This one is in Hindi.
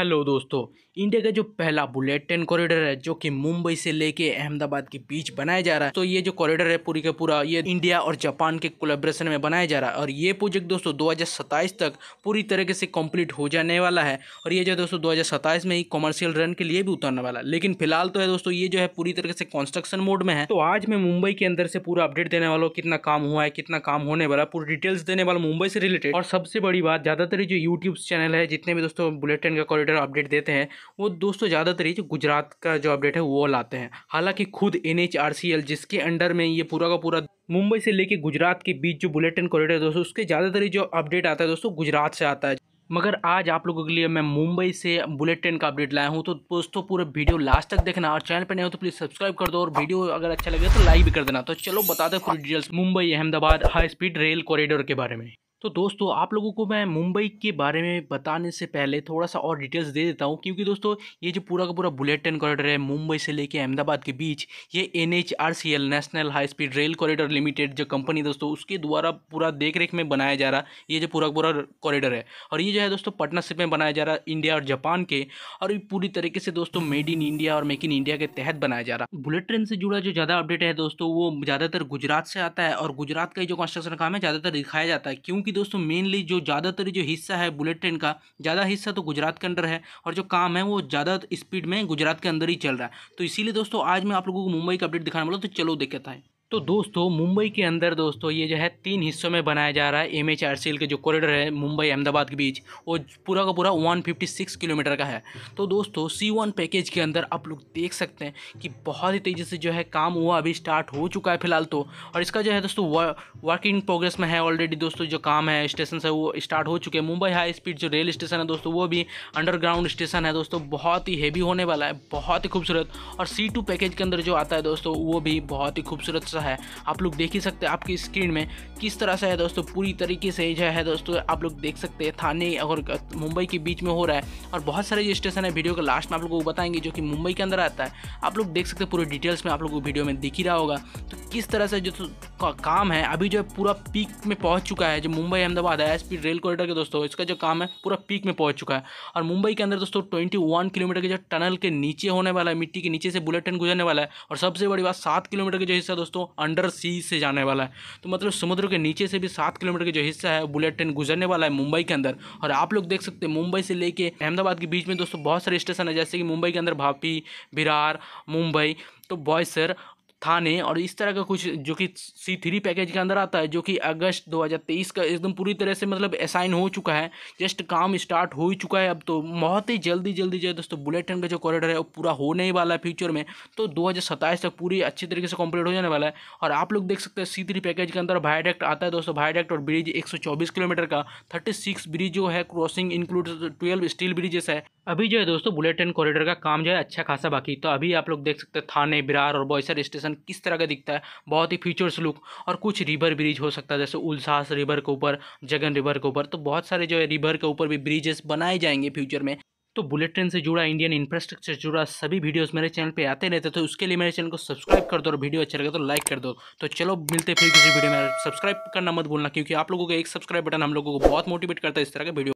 हेलो दोस्तों इंडिया का जो पहला बुलेट ट्रेन कॉरिडोर है जो कि मुंबई से लेके अहमदाबाद के बीच बनाया जा रहा है तो ये जो कॉरिडोर है पूरी का पूरा ये इंडिया और जापान के कोलेब्रेशन में बनाया जा रहा है और ये प्रोजेक्ट दोस्तों दो तक पूरी तरीके से कंप्लीट हो जाने वाला है और ये जो दोस्तों दो में ही कॉमर्शियल रन के लिए भी उतरने वाला है लेकिन फिलहाल तो है दोस्तों ये जो है पूरी तरीके से कंस्ट्रक्शन मोड में है तो आज मैं मुंबई के अंदर से पूरा अपडेट देने वाला हूँ कितना काम हुआ है कितना काम होने वाला है पूरी डिटेल्स देने वाला मुंबई से रिलेटेड और सबसे बड़ी बात ज़्यादातर जो यूट्यूब चैनल है जितने भी दोस्तों बुलेट ट्रेन का कॉरिडोर कंप्यूटर अपडेट देते हैं वो दोस्तों ज़्यादातर ये गुजरात का जो अपडेट है वो लाते हैं हालांकि खुद एन जिसके अंडर में ये पूरा का पूरा मुंबई से लेके गुजरात के बीच जो बुलेटिन कॉरिडोर दोस्तों उसके ज़्यादातर जो अपडेट आता है दोस्तों गुजरात से आता है मगर आज आप लोगों के लिए मैं मुंबई से बुलेट ट्रेन का अपडेट लाया हूं तो दोस्तों पूरे वीडियो लास्ट तक देखना और चैनल पर नहीं हो तो प्लीज़ सब्सक्राइब कर दो और वीडियो अगर अच्छा लगे तो लाइक भी कर देना तो चलो बता दो पूरी details Mumbai Ahmedabad high speed rail corridor के बारे में तो दोस्तों आप लोगों को मैं मुंबई के बारे में बताने से पहले थोड़ा सा और डिटेल्स दे देता हूँ क्योंकि दोस्तों ये जो पूरा का पूरा बुलेट ट्रेन कॉरिडोर है मुंबई से लेके अहमदाबाद के बीच ये N national high speed rail corridor limited जो कंपनी दोस्तों उसके द्वारा पूरा देख रेख में बनाया जा रहा ये जो पूरा का पूरा कॉरिडोर है और ये जो है दोस्तों पार्टनरशिप में बनाया जा रहा इंडिया और जापान के और पूरी तरीके से दोस्तों मेड इन इंडिया और मेक इन इंडिया के तहत बनाया जा रहा बुलेट ट्रेन से जुड़ा जो ज़्यादा अपडेट है दोस्तों वो ज़्यादातर गुजरात से आता है और गुजरात का जो कंस्ट्रक्शन काम है ज़्यादातर दिखाया जाता है क्योंकि क्योंकि दोस्तों मेनली जो ज़्यादातर जो हिस्सा है बुलेट ट्रेन का ज़्यादा हिस्सा तो गुजरात के अंडर है और जो काम है वो ज़्यादा स्पीड में गुजरात के अंदर ही चल रहा है तो इसीलिए दोस्तों आज मैं आप लोगों को मुंबई का अपडेट दिखाने वाला तो चलो देखता है तो दोस्तों मुंबई के अंदर दोस्तों ये जो है तीन हिस्सों में बनाया जा रहा है M H R C L के जो कॉरिडोर है मुंबई अहमदाबाद के बीच वो पूरा का पूरा 156 किलोमीटर का है तो दोस्तों सी वन पैकेज के अंदर आप लोग देख सकते हैं कि बहुत ही तेज़ी से जो है काम हुआ अभी स्टार्ट हो चुका है फिलहाल तो और इसका जो है दोस्तों वर्किंग प्रोग्रेस में है ऑलरेडी दोस्तों जो काम है स्टेशन है वो स्टार्ट हो चुके हैं मुंबई हाई स्पीड जो रेल स्टेशन है दोस्तों वो भी अंडरग्राउंड स्टेशन है दोस्तों बहुत ही हैवी होने वाला है बहुत ही खूबसूरत और सी टू पैकेज के अंदर जो आता है दोस्तों वो भी बहुत ही खूबसूरत सा है आप लोग देख ही सकते हैं आपकी स्क्रीन में किस तरह से है दोस्तों पूरी तरीके से जो है दोस्तों आप लोग देख सकते हैं थाने और मुंबई के बीच में हो रहा है और बहुत सारे जो स्टेशन है वीडियो के लास्ट में आप लोग को बताएंगे जो कि मुंबई के अंदर आता है आप लोग देख सकते हैं पूरे डिटेल्स में आप लोग को वीडियो में दिख ही रहा होगा तो किस तरह से जो का, काम है अभी जो है पूरा पीक में पहुंच चुका है जो मुंबई अहमदाबाद है स्पीड रेल कॉरिडोर के दोस्तों इसका जो काम है पूरा पीक में पहुंच चुका है और मुंबई के अंदर दोस्तों ट्वेंटी वन किलोमीटर के जो टनल के नीचे होने वाला है मिट्टी के नीचे से बुलेट ट्रेन गुजरने वाला है और सबसे बड़ी बात सात किलोमीटर का जो हिस्सा दोस्तों अंडर सी से जाने वाला है तो मतलब समुद्र के नीचे से भी सात किलोमीटर का जो हिस्सा है बुलेट ट्रेन गुजरने वाला है मुंबई के अंदर और आप लोग देख सकते हैं मुंबई से लेके अहमदाबाद के बीच में दोस्तों बहुत सारे स्टेशन है जैसे कि मुंबई के अंदर भापी बिरार मुंबई तो बॉयसर थाने और इस तरह का कुछ जो कि सी थ्री पैकेज के अंदर आता है जो कि अगस्त 2023 का एकदम पूरी तरह से मतलब असाइन हो चुका है जस्ट काम स्टार्ट हो ही चुका है अब तो बहुत ही जल्दी जल्दी जो है दोस्तों बुलेट ट्रेन का जो कॉरिडोर है वो पूरा होने ही वाला है फ्यूचर में तो दो तक पूरी अच्छी तरीके से कम्प्लीट हो जाने वाला है और आप लोग देख सकते हैं सी थ्री पैकेज के अंदर भाईडेक्ट आता है दोस्तों भाईडेक्ट और ब्रिज एक किलोमीटर का थर्टी ब्रिज जो है crossing include twelve steel bridges है अभी जो है दोस्तों बुलेट ट्रेन कॉरिडोर का काम जो है अच्छा खासा बाकी तो अभी आप लोग देख सकते हैं थाने बिरार और बॉयसर स्टेशन लोकेशन किस तरह का दिखता है बहुत ही फीचर्स लुक और कुछ रिवर ब्रिज हो सकता है जैसे उल्सास रिवर के ऊपर जगन रिवर के ऊपर तो बहुत सारे जो है रिवर के ऊपर भी ब्रिजेस बनाए जाएंगे फ्यूचर में तो बुलेट ट्रेन से जुड़ा इंडियन इंफ्रास्ट्रक्चर से जुड़ा सभी वीडियोस मेरे चैनल पे आते रहते तो उसके लिए मेरे चैनल को सब्सक्राइब कर दो और वीडियो अच्छा लगे तो लाइक कर दो तो चलो मिलते फिर किसी वीडियो में सब्सक्राइब करना मत भूलना क्योंकि आप लोगों का एक सब्सक्राइब बटन हम लोगों को बहुत मोटिवेट करता है इस तरह के वीडियो